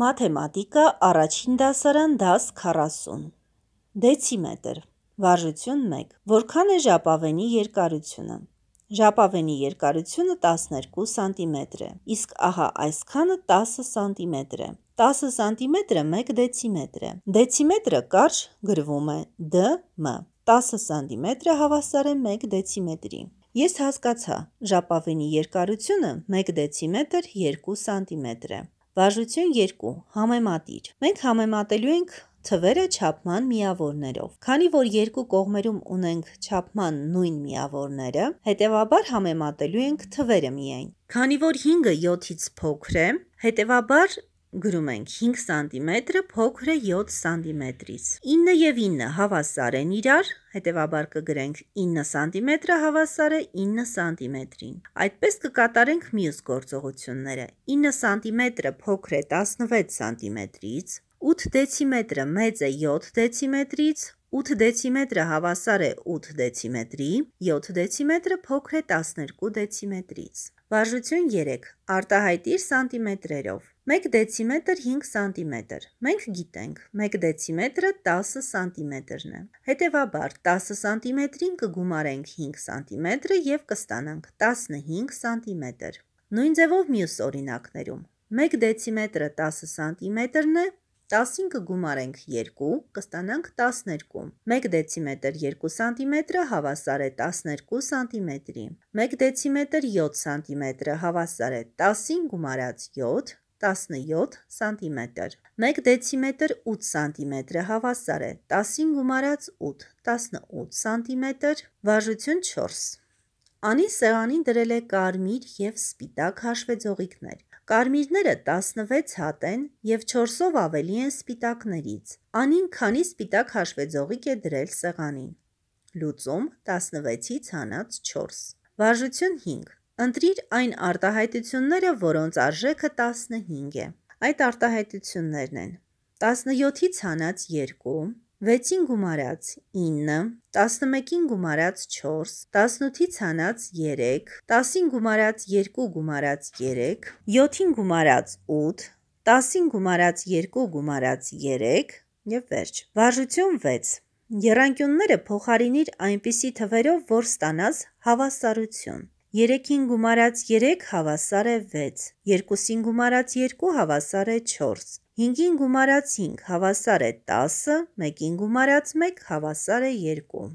Մաթեմատիկա առաջին դասարան դաս 40 Դեցիմետր Վարժություն 1 Որքան է ժապավենի երկարությունը Ժապավենի երկարությունը 12 սանտիմետր է, իսկ ահա այսքանը 10 սանտիմետր է։ 10 սանտիմետրը 1 դեցիմետր է։ Դեցիմետրը կարճ գրվում է ԴՄ։ 10 սանտիմետրը հավասար է 1 դեցիմետրի։ Ես հասկացա, ժապավենի երկարությունը 1 դեցիմետր 2 սանտիմետր է։ Վարժություն 2. Համեմատիր։ Մենք համեմատելու ենք թվերը չափման միավորներով։ Քանի որ երկու կողմերում ունենք չափման նույն միավորները, հետևաբար համեմատելու ենք թվերը միայն։ Քանի որ 5-ը 7-ից փոքր է, հետևաբար գրում ենք 5 սանտիմետրը փոքր է 7 սանտիմետրից։ 9 եւ 9 հավասար են իրար, հետեւաբար կգրենք 9 սանտիմետրը հավասար է 9 սանտիմետրին։ Այդպես կկատարենք մյուս գործողությունները։ 9 սանտիմետրը փոքր է 16 սանտիմետրից, 8 դեցիմետրը մեծ է 7 դեցիմետրից, 8 դեցիմետրը հավասար է 8 դեցիմետրի, 7 դեցիմետրը փոքր է 12 դեցիմետրից։ Վարժություն 3. արտահայտիր սանտիմետրերով։ 1 դեցիմետր 5 սանտիմետր։ Մենք գիտենք, 1 դեցիմետրը 10 սանտիմետրն է։ Հետևաբար 10 սանտիմետրին կգումարենք 5 սանտիմետրը եւ կստանանք 15 սանտիմետր։ Նույն ձևով մյուս օրինակներում 1 դեցիմետրը 10 սանտիմետրն է, 10-ին կգումարենք 2, կստանանք 12։ 1 դեցիմետր 2 սանտիմետրը հավասար է 12 սանտիմետրի։ 1 դեցիմետր 7 սանտիմետրը հավասար է 10-ին գումարած 7, 17 սանտիմետր։ 1 դեցիմետր 8 սանտիմետրը հավասար է 10-ին գումարած 8, 18 սանտիմետր, վարժություն 4։ Անի սեղանին դրել է կարմիր և սպիտակ հաշվեծողիքներ։ Կարմիրները 16 հատ են և 4-ով ավելի են սպիտակներից։ Անին քանի սպիտակ հաշվեծողիկ է դրել սեղանին։ Լուծում 16-ից հանած 4։ Վարժություն 5։ Ընտրիր այն արտահայտությունները, որոնց արժեքը 15 է։ Այդ արտահայտություններն են. 17-ից հանած 2, 6-ին գումարած 9, 11-ին գումարած 4, 18-ից հանած 3, 10-ին գումարած 2 գումարած 3, 7-ին գումարած 8, 10-ին գումարած 2 գումարած 3 եւ վերջ։ Վարժություն 6 Եռանկյունները փոխարինիր այնպիսի թվերով, որ ստանաս հավասարություն։ 3-ին գումարած 3 հավասար է 6, 2-ին գումարած 2 հավասար է 4, 5-ին գումարած 5 հավասար է 10, 1-ին գումարած 1 հավասար է 2։